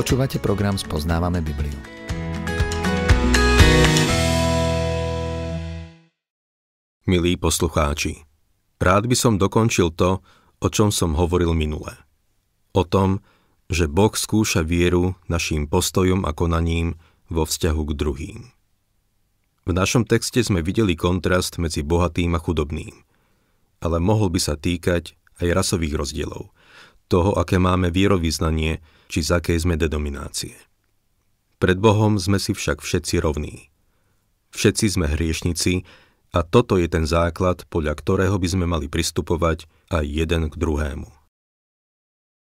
Počúvate program Spoznávame Bibliu. Milí poslucháči, rád by som dokončil to, o čom som hovoril minule. O tom, že Boh skúša vieru našim postojom a konaním vo vzťahu k druhým. V našom texte sme videli kontrast medzi bohatým a chudobným, ale mohol by sa týkať aj rasových rozdielov – toho, aké máme vierovýznanie, či z akej sme denominácie. Pred Bohom sme si však všetci rovní. Všetci sme hriešnici a toto je ten základ, podľa ktorého by sme mali pristupovať aj jeden k druhému.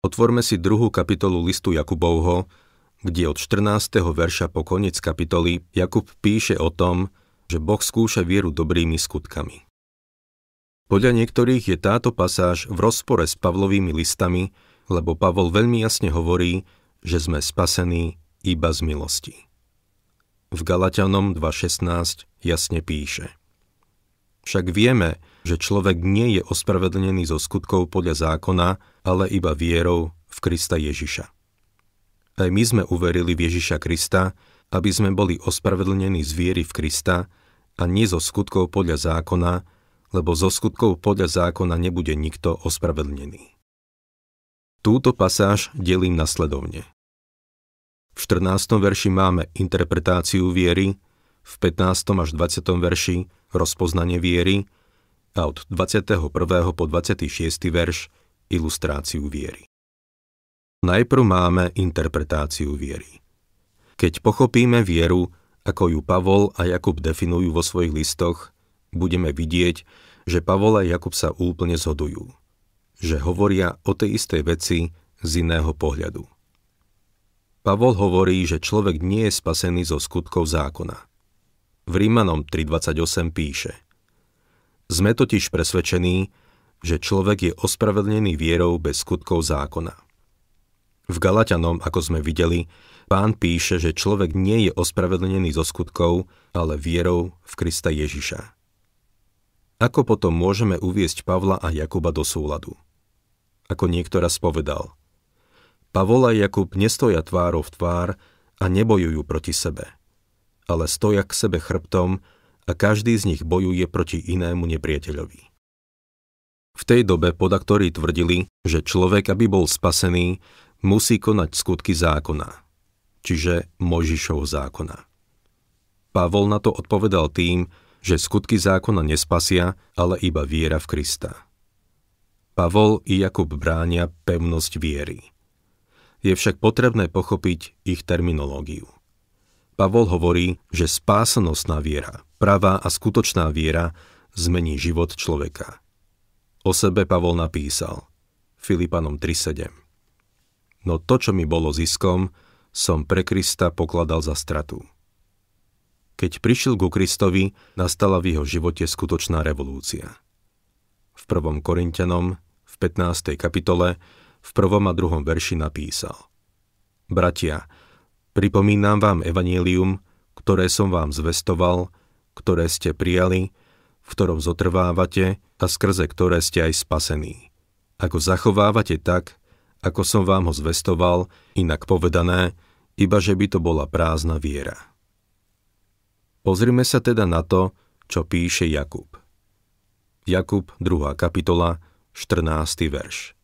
Otvorme si druhú kapitolu listu Jakubovho, kde od 14. verša po koniec kapitoly Jakub píše o tom, že Boh skúša vieru dobrými skutkami. Podľa niektorých je táto pasáž v rozpore s Pavlovými listami, lebo Pavol veľmi jasne hovorí, že sme spasení iba z milosti. V Galatianom 2.16 jasne píše Však vieme, že človek nie je ospravedlnený zo skutkov podľa zákona, ale iba vierou v Krista Ježiša. Aj my sme uverili v Ježiša Krista, aby sme boli ospravedlnení z viery v Krista a nie zo skutkov podľa zákona, lebo zo skutkov podľa zákona nebude nikto ospravedlnený. Túto pasáž delím nasledovne. V 14. verši máme interpretáciu viery, v 15. až 20. verši rozpoznanie viery a od 21. po 26. verš ilustráciu viery. Najprv máme interpretáciu viery. Keď pochopíme vieru, ako ju Pavol a Jakub definujú vo svojich listoch, budeme vidieť, že Pavol a Jakub sa úplne zhodujú, že hovoria o tej istej veci z iného pohľadu. Pavol hovorí, že človek nie je spasený zo skutkov zákona. V Rímanom 3.28 píše Sme totiž presvedčení, že človek je ospravedlnený vierou bez skutkov zákona. V Galatianom, ako sme videli, pán píše, že človek nie je ospravedlnený zo skutkov, ale vierou v Krista Ježiša. Ako potom môžeme uviesť Pavla a Jakuba do súladu? Ako niektorá spovedal, Pavol a Jakub nestoja tvárov v tvár a nebojujú proti sebe, ale stoja k sebe chrbtom a každý z nich bojuje proti inému nepriateľovi. V tej dobe podaktori tvrdili, že človek, aby bol spasený, musí konať skutky zákona, čiže Možišov zákona. Pavol na to odpovedal tým, že skutky zákona nespasia, ale iba viera v Krista. Pavol i Jakub bránia pevnosť viery. Je však potrebné pochopiť ich terminológiu. Pavol hovorí, že spásanostná viera, pravá a skutočná viera zmení život človeka. O sebe Pavol napísal Filipanom 3.7 No to, čo mi bolo ziskom, som pre Krista pokladal za stratu. Keď prišiel ku Kristovi, nastala v jeho živote skutočná revolúcia. V 1. Korintianom, v 15. kapitole, v 1. a 2. verši napísal Bratia, pripomínam vám evanílium, ktoré som vám zvestoval, ktoré ste prijali, v ktorom zotrvávate a skrze ktoré ste aj spasení. Ako zachovávate tak, ako som vám ho zvestoval, inak povedané, iba že by to bola prázdna viera. Pozrime sa teda na to, čo píše Jakub. Jakub, 2. kapitola, 14. verš.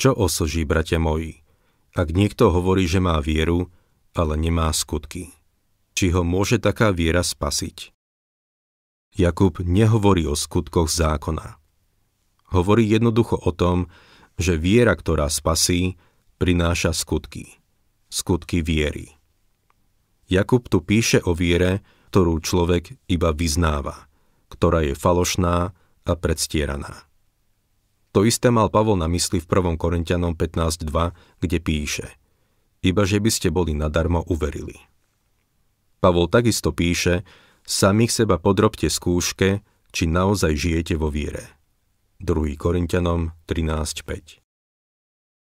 Čo osoží, bratia moji, ak niekto hovorí, že má vieru, ale nemá skutky? Či ho môže taká viera spasiť? Jakub nehovorí o skutkoch zákona. Hovorí jednoducho o tom, že viera, ktorá spasí, prináša skutky. Skutky viery. Jakub tu píše o viere, ktorú človek iba vyznáva, ktorá je falošná a predstieraná. To isté mal Pavol na mysli v 1. Korintianom 15.2, kde píše Iba že by ste boli nadarmo uverili. Pavol takisto píše Samých seba podrobte skúške, či naozaj žijete vo viere. 2. Korintianom 13.5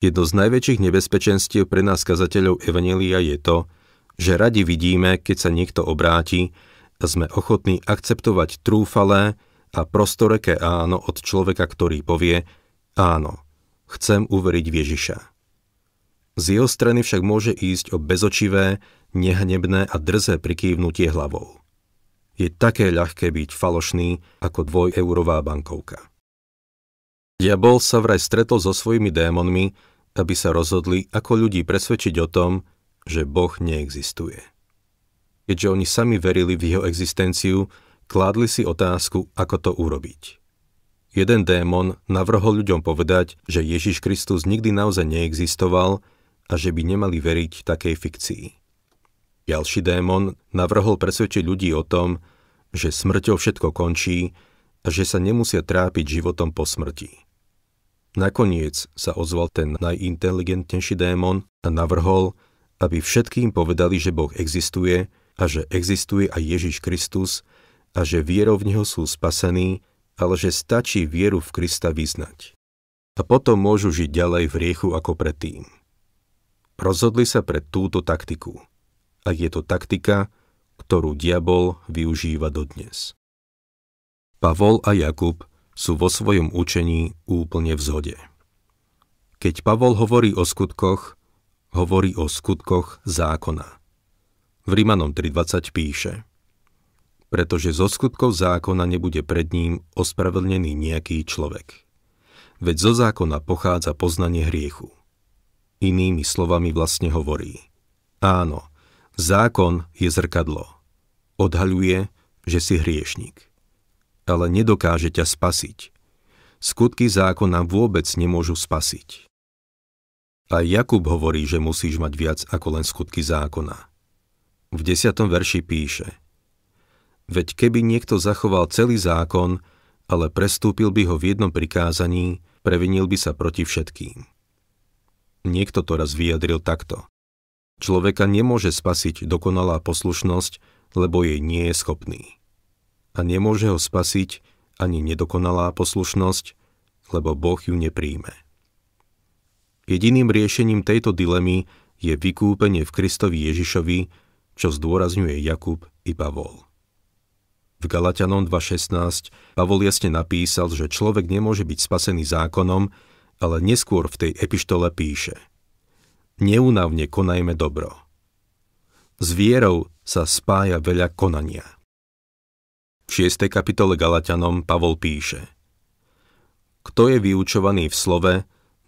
Jedno z najväčších nebezpečenstiev pre nás kazateľov Evanelia je to, že radi vidíme, keď sa niekto obráti, a sme ochotní akceptovať trúfalé a prostoreké áno od človeka, ktorý povie áno, chcem uveriť v Ježiša. Z jeho strany však môže ísť o bezočivé, nehnebné a drzé prikývnutie hlavou. Je také ľahké byť falošný ako dvojeurová bankovka. Diabol sa vraj stretol so svojimi démonmi, aby sa rozhodli, ako ľudí presvedčiť o tom, že Boh neexistuje. Keďže oni sami verili v jeho existenciu, kládli si otázku, ako to urobiť. Jeden démon navrhol ľuďom povedať, že Ježiš Kristus nikdy naozaj neexistoval a že by nemali veriť takej fikcii. Ďalší démon navrhol presvedčiť ľudí o tom, že smrťou všetko končí a že sa nemusia trápiť životom po smrti. Nakoniec sa ozval ten najinteligentnejší démon a navrhol, aby všetkým povedali, že Boh existuje a že existuje aj Ježiš Kristus a že vierou v Neho sú spasení, ale že stačí vieru v Krista vyznať. A potom môžu žiť ďalej v riechu ako predtým. Rozhodli sa pre túto taktiku. A je to taktika, ktorú diabol využíva dodnes. Pavol a Jakub sú vo svojom učení úplne v zhode. Keď Pavol hovorí o skutkoch, hovorí o skutkoch zákona. V Rímanom 3.20 píše Pretože zo skutkov zákona nebude pred ním ospravedlnený nejaký človek. Veď zo zákona pochádza poznanie hriechu. Inými slovami vlastne hovorí Áno, zákon je zrkadlo. Odhaľuje, že si hriešnik. Ale nedokáže ťa spasiť. Skutky zákona vôbec nemôžu spasiť. A Jakub hovorí, že musíš mať viac ako len skutky zákona. V desiatom verši píše Veď keby niekto zachoval celý zákon, ale prestúpil by ho v jednom prikázaní, previnil by sa proti všetkým. Niekto to raz vyjadril takto. Človeka nemôže spasiť dokonalá poslušnosť, lebo jej nie je schopný. A nemôže ho spasiť ani nedokonalá poslušnosť, lebo Boh ju nepríjme. Jediným riešením tejto dilemy je vykúpenie v Kristovi Ježišovi, čo zdôrazňuje Jakub i Pavol. V Galatianom 2.16 Pavol jasne napísal, že človek nemôže byť spasený zákonom, ale neskôr v tej epištole píše Neúnavne konajme dobro. S vierou sa spája veľa konania. V 6. kapitole Galatianom Pavol píše Kto je vyučovaný v slove,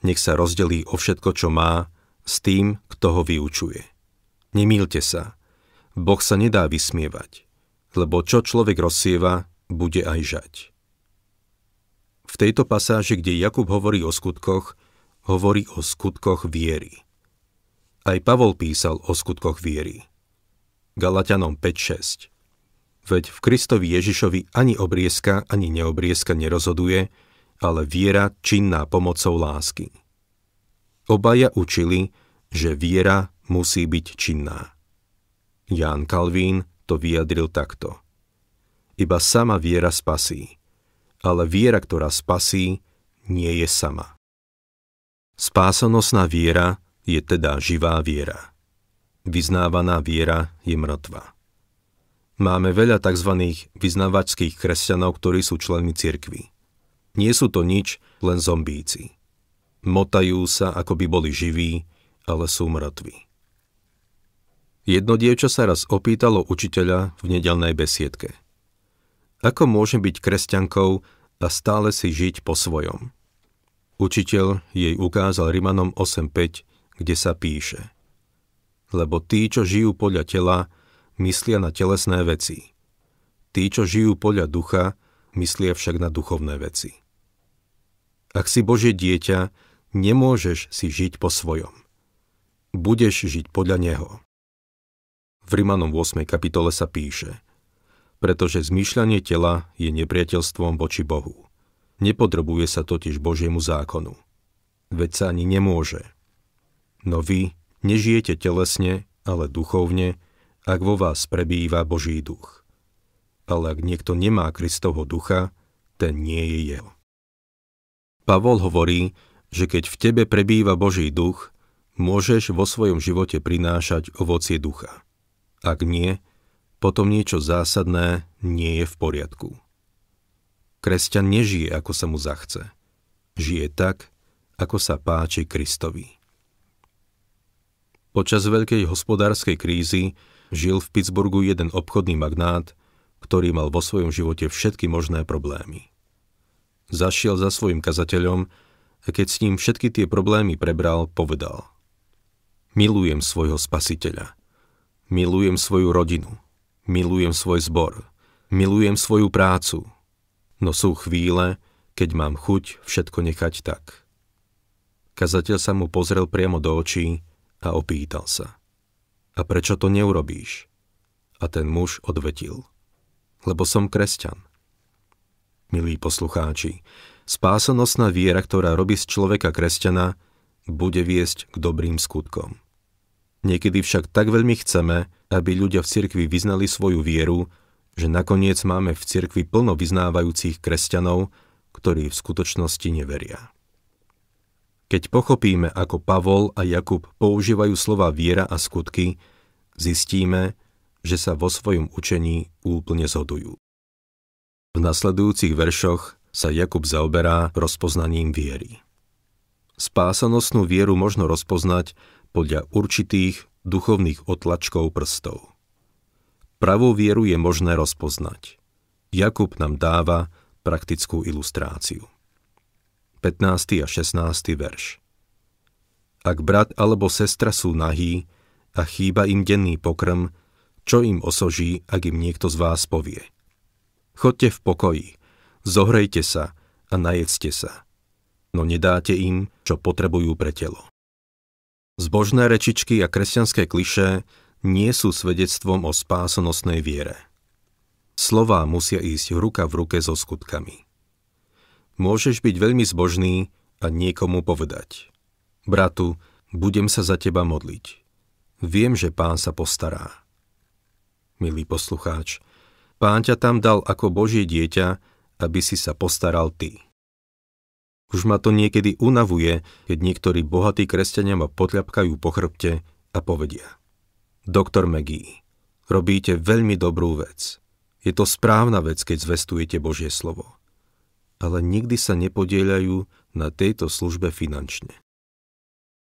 nech sa rozdelí o všetko, čo má, s tým, kto ho vyučuje. Nemýlte sa. Boh sa nedá vysmievať, lebo čo človek rozsieva, bude aj žať. V tejto pasáži, kde Jakub hovorí o skutkoch, hovorí o skutkoch viery. Aj Pavol písal o skutkoch viery. Galatianom 5.6 Veď v Kristovi Ježišovi ani obrieska, ani neobrieska nerozhoduje, ale viera činná pomocou lásky. Obaja učili, že viera musí byť činná. Ján Kalvín to vyjadril takto. Iba sama viera spasí, ale viera, ktorá spasí, nie je sama. Spásonosná viera je teda živá viera. Vyznávaná viera je mŕtva. Máme veľa tzv. vyznávačských kresťanov, ktorí sú členmi cirkvy. Nie sú to nič, len zombíci. Motajú sa, ako by boli živí, ale sú mŕtvi. Jedno dievča sa raz opýtalo učiteľa v nedelnej besiedke. Ako môže byť kresťankou a stále si žiť po svojom? Učiteľ jej ukázal Rimanom 8.5, kde sa píše Lebo tí, čo žijú podľa tela, myslia na telesné veci. Tí, čo žijú podľa ducha, myslia však na duchovné veci. Ak si Bože dieťa, nemôžeš si žiť po svojom. Budeš žiť podľa Neho. V Rimanom 8. kapitole sa píše, pretože zmýšľanie tela je nepriateľstvom voči Bohu. Nepodrobuje sa totiž Božiemu zákonu. Veď sa ani nemôže. No vy nežijete telesne, ale duchovne, ak vo vás prebýva Boží duch. Ale ak niekto nemá Kristovho ducha, ten nie je jeho. Pavol hovorí, že keď v tebe prebýva Boží duch, môžeš vo svojom živote prinášať ovocie ducha. Ak nie, potom niečo zásadné nie je v poriadku. Kresťan nežije, ako sa mu zachce. Žije tak, ako sa páči Kristovi. Počas veľkej hospodárskej krízy žil v Pittsburghu jeden obchodný magnát, ktorý mal vo svojom živote všetky možné problémy zašiel za svojim kazateľom a keď s ním všetky tie problémy prebral, povedal Milujem svojho spasiteľa, milujem svoju rodinu, milujem svoj zbor, milujem svoju prácu, no sú chvíle, keď mám chuť všetko nechať tak. Kazateľ sa mu pozrel priamo do očí a opýtal sa. A prečo to neurobíš? A ten muž odvetil. Lebo som kresťan milí poslucháči. Spásonosná viera, ktorá robí z človeka kresťana, bude viesť k dobrým skutkom. Niekedy však tak veľmi chceme, aby ľudia v cirkvi vyznali svoju vieru, že nakoniec máme v cirkvi plno vyznávajúcich kresťanov, ktorí v skutočnosti neveria. Keď pochopíme, ako Pavol a Jakub používajú slova viera a skutky, zistíme, že sa vo svojom učení úplne zhodujú. V nasledujúcich veršoch sa Jakub zaoberá rozpoznaním viery. Spásanostnú vieru možno rozpoznať podľa určitých duchovných otlačkov prstov. Pravú vieru je možné rozpoznať. Jakub nám dáva praktickú ilustráciu. 15. a 16. verš Ak brat alebo sestra sú nahý a chýba im denný pokrm, čo im osoží, ak im niekto z vás povie – Chodte v pokoji, zohrejte sa a najedzte sa, no nedáte im, čo potrebujú pre telo. Zbožné rečičky a kresťanské kliše nie sú svedectvom o spásonosnej viere. Slová musia ísť ruka v ruke so skutkami. Môžeš byť veľmi zbožný a niekomu povedať. Bratu, budem sa za teba modliť. Viem, že pán sa postará. Milý poslucháč, Pán ťa tam dal ako Božie dieťa, aby si sa postaral ty. Už ma to niekedy unavuje, keď niektorí bohatí kresťania ma potľapkajú po chrbte a povedia. Doktor Megí, robíte veľmi dobrú vec. Je to správna vec, keď zvestujete Božie slovo. Ale nikdy sa nepodieľajú na tejto službe finančne.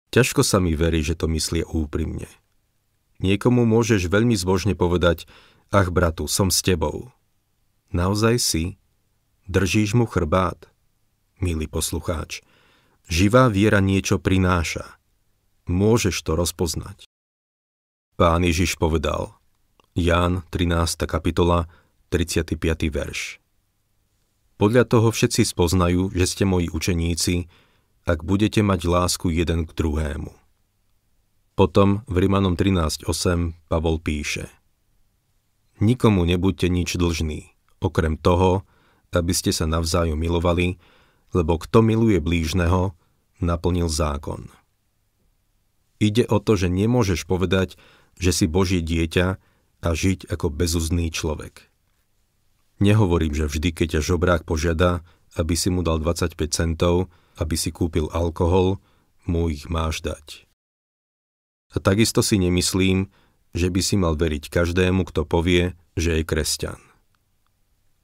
Ťažko sa mi verí, že to myslie úprimne. Niekomu môžeš veľmi zbožne povedať, Ach, bratu, som s tebou. Naozaj si? Držíš mu chrbát? Milý poslucháč, živá viera niečo prináša. Môžeš to rozpoznať. Pán Ježiš povedal, Ján 13. kapitola, 35. verš. Podľa toho všetci spoznajú, že ste moji učeníci, ak budete mať lásku jeden k druhému. Potom v Rimanom 13.8 Pavol píše – Nikomu nebuďte nič dlžní, okrem toho, aby ste sa navzájom milovali, lebo kto miluje blížneho, naplnil zákon. Ide o to, že nemôžeš povedať, že si Boží dieťa a žiť ako bezuzný človek. Nehovorím, že vždy, keď ťa žobrák požiada, aby si mu dal 25 centov, aby si kúpil alkohol, mu ich máš dať. A takisto si nemyslím, že by si mal veriť každému, kto povie, že je kresťan.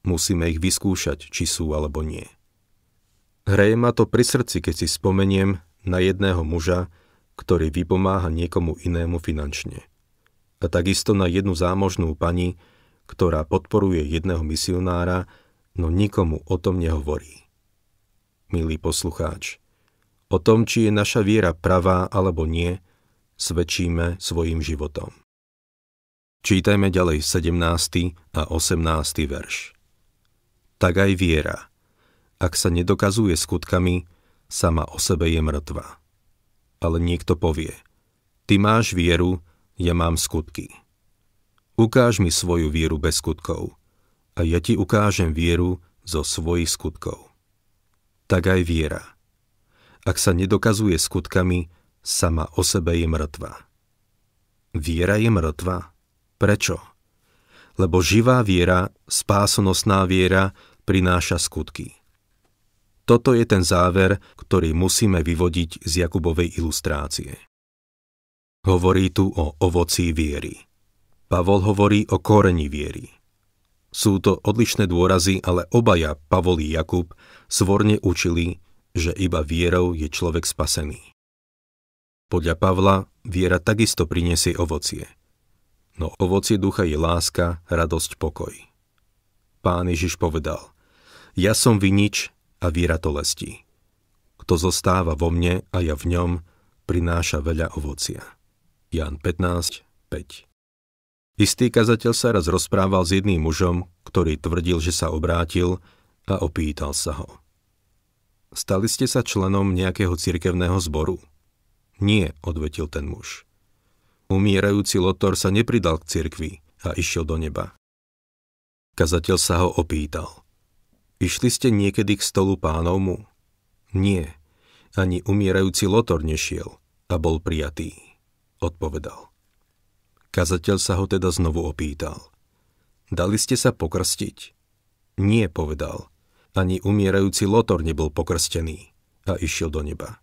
Musíme ich vyskúšať, či sú alebo nie. Hreje ma to pri srdci, keď si spomeniem na jedného muža, ktorý vypomáha niekomu inému finančne. A takisto na jednu zámožnú pani, ktorá podporuje jedného misionára, no nikomu o tom nehovorí. Milý poslucháč, o tom, či je naša viera pravá alebo nie, svedčíme svojim životom. Čítajme ďalej 17. a 18. verš. Tak aj viera, ak sa nedokazuje skutkami, sama o sebe je mŕtva. Ale niekto povie, ty máš vieru, ja mám skutky. Ukáž mi svoju vieru bez skutkov a ja ti ukážem vieru zo svojich skutkov. Tak aj viera. Ak sa nedokazuje skutkami, sama o sebe je mŕtva. Viera je mŕtva? Prečo? Lebo živá viera, spásonosná viera, prináša skutky. Toto je ten záver, ktorý musíme vyvodiť z Jakubovej ilustrácie. Hovorí tu o ovocí viery. Pavol hovorí o koreni viery. Sú to odlišné dôrazy, ale obaja, Pavol i Jakub, svorne učili, že iba vierou je človek spasený. Podľa Pavla viera takisto prinesie ovocie – no ovocie ducha je láska, radosť, pokoj. Pán Ježiš povedal, ja som vinič a víra to lestí. Kto zostáva vo mne a ja v ňom, prináša veľa ovocia. Jan 15, 5 Istý kazateľ sa raz rozprával s jedným mužom, ktorý tvrdil, že sa obrátil a opýtal sa ho. Stali ste sa členom nejakého cirkevného zboru? Nie, odvetil ten muž. Umierajúci Lotor sa nepridal k cirkvi a išiel do neba. Kazateľ sa ho opýtal. Išli ste niekedy k stolu pánovmu? Nie, ani umierajúci Lotor nešiel a bol prijatý, odpovedal. Kazateľ sa ho teda znovu opýtal. Dali ste sa pokrstiť? Nie, povedal. Ani umierajúci Lotor nebol pokrstený a išiel do neba.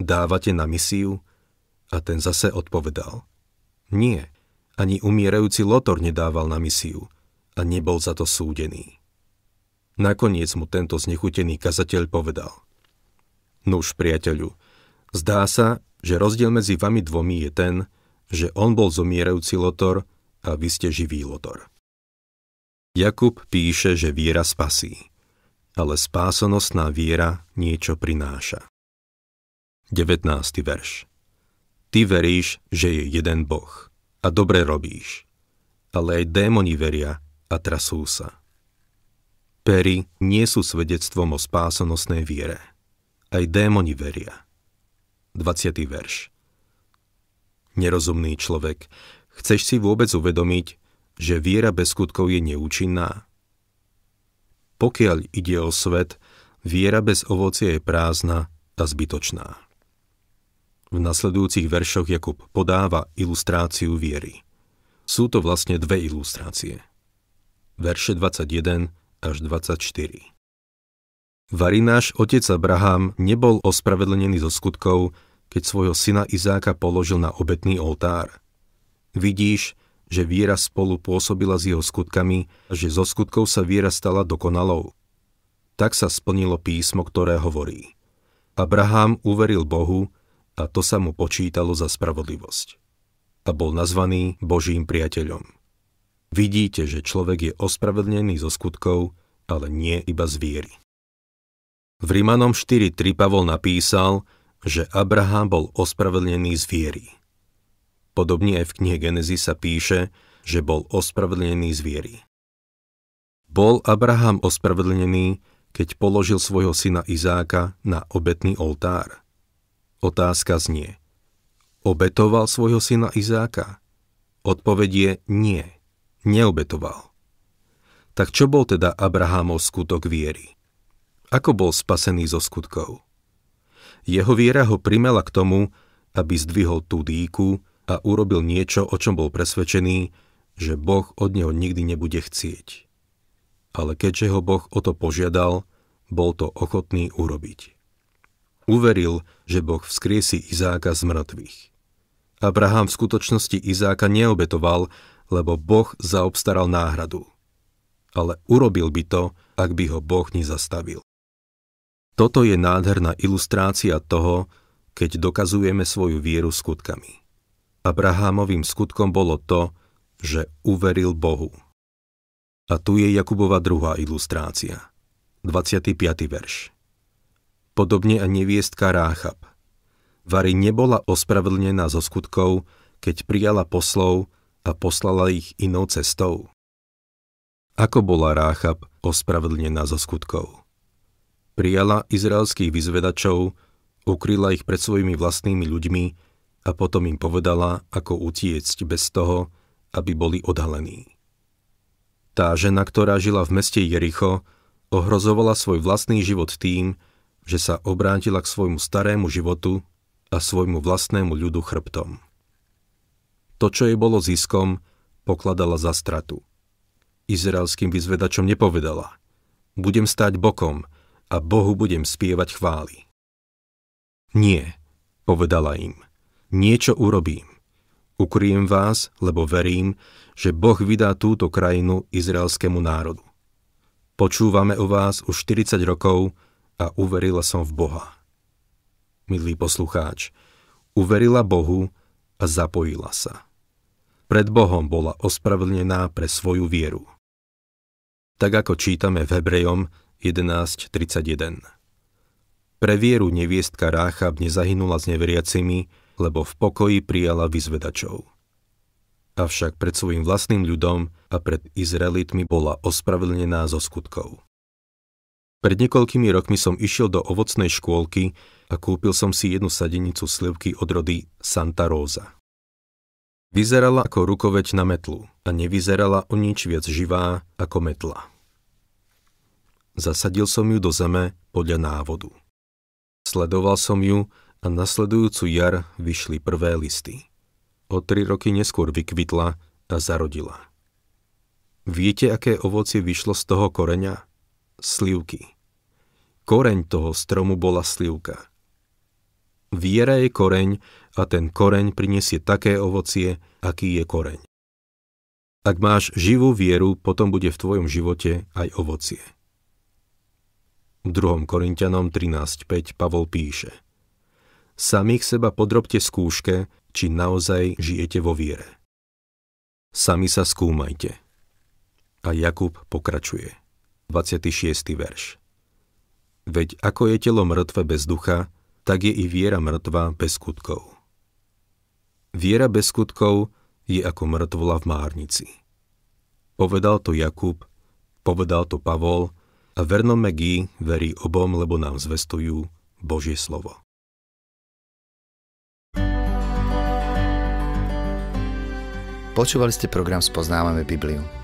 Dávate na misiu? A ten zase odpovedal. Nie, ani umierajúci Lotor nedával na misiu a nebol za to súdený. Nakoniec mu tento znechutený kazateľ povedal. Nuž, priateľu, zdá sa, že rozdiel medzi vami dvomi je ten, že on bol zomierajúci Lotor a vy ste živý Lotor. Jakub píše, že viera spasí, ale spásonosná viera niečo prináša. 19. verš Ty veríš, že je jeden Boh a dobre robíš, ale aj démoni veria a trasú sa. Pery nie sú svedectvom o spásonosnej viere. Aj démoni veria. 20. verš Nerozumný človek, chceš si vôbec uvedomiť, že viera bez skutkov je neúčinná? Pokiaľ ide o svet, viera bez ovocia je prázdna a zbytočná. V nasledujúcich veršoch Jakub podáva ilustráciu viery. Sú to vlastne dve ilustrácie. Verše 21 až 24. náš otec Abraham nebol ospravedlnený zo skutkov, keď svojho syna Izáka položil na obetný oltár. Vidíš, že viera spolu pôsobila s jeho skutkami a že zo skutkov sa viera stala dokonalou. Tak sa splnilo písmo, ktoré hovorí. Abraham uveril Bohu a to sa mu počítalo za spravodlivosť. A bol nazvaný Božím priateľom. Vidíte, že človek je ospravedlnený zo skutkov, ale nie iba z viery. V Rímanom 4.3 Pavol napísal, že Abraham bol ospravedlnený z viery. Podobne aj v knihe Genesis sa píše, že bol ospravedlnený z viery. Bol Abraham ospravedlnený, keď položil svojho syna Izáka na obetný oltár. Otázka znie. Obetoval svojho syna Izáka? Odpovedie nie, neobetoval. Tak čo bol teda Abrahámov skutok viery? Ako bol spasený zo skutkov? Jeho viera ho primela k tomu, aby zdvihol tú dýku a urobil niečo, o čom bol presvedčený, že Boh od neho nikdy nebude chcieť. Ale keďže ho Boh o to požiadal, bol to ochotný urobiť. Uveril, že Boh vzkriesi Izáka z mŕtvych. Abraham v skutočnosti Izáka neobetoval, lebo Boh zaobstaral náhradu. Ale urobil by to, ak by ho Boh nezastavil. Toto je nádherná ilustrácia toho, keď dokazujeme svoju vieru skutkami. Abrahamovým skutkom bolo to, že uveril Bohu. A tu je Jakubova druhá ilustrácia. 25. verš podobne a neviestka Ráchab. Vary nebola ospravedlnená zo skutkov, keď prijala poslov a poslala ich inou cestou. Ako bola Ráchab ospravedlnená zo skutkov? Prijala izraelských vyzvedačov, ukryla ich pred svojimi vlastnými ľuďmi a potom im povedala, ako utiecť bez toho, aby boli odhalení. Tá žena, ktorá žila v meste Jericho, ohrozovala svoj vlastný život tým, že sa obrátila k svojmu starému životu a svojmu vlastnému ľudu chrbtom. To, čo jej bolo ziskom, pokladala za stratu. Izraelským vyzvedačom nepovedala Budem stáť bokom a Bohu budem spievať chvály. Nie, povedala im, niečo urobím. Ukryjem vás, lebo verím, že Boh vydá túto krajinu izraelskému národu. Počúvame o vás už 40 rokov a uverila som v Boha. Milý poslucháč, uverila Bohu a zapojila sa. Pred Bohom bola ospravedlnená pre svoju vieru. Tak ako čítame v Hebrejom 11.31. Pre vieru neviestka Ráchab nezahynula s neveriacimi, lebo v pokoji prijala vyzvedačov. Avšak pred svojim vlastným ľudom a pred Izraelitmi bola ospravedlnená zo skutkov. Pred niekoľkými rokmi som išiel do ovocnej škôlky a kúpil som si jednu sadenicu slivky od rody Santa Rosa. Vyzerala ako rukoveď na metlu a nevyzerala o nič viac živá ako metla. Zasadil som ju do zeme podľa návodu. Sledoval som ju a nasledujúcu jar vyšli prvé listy. O tri roky neskôr vykvitla a zarodila. Viete, aké ovocie vyšlo z toho koreňa? Slivky. Koreň toho stromu bola slivka. Viera je koreň a ten koreň prinesie také ovocie, aký je koreň. Ak máš živú vieru, potom bude v tvojom živote aj ovocie. V 2. Korintianom 13.5 Pavol píše Samých seba podrobte skúške, či naozaj žijete vo viere. Sami sa skúmajte. A Jakub pokračuje. 26. verš. Veď ako je telo mŕtve bez ducha, tak je i viera mŕtva bez skutkov. Viera bez skutkov je ako mŕtvola v márnici. Povedal to Jakub, povedal to Pavol a Vernon Megí verí obom, lebo nám zvestujú Božie slovo. Počúvali ste program Spoznávame Bibliu.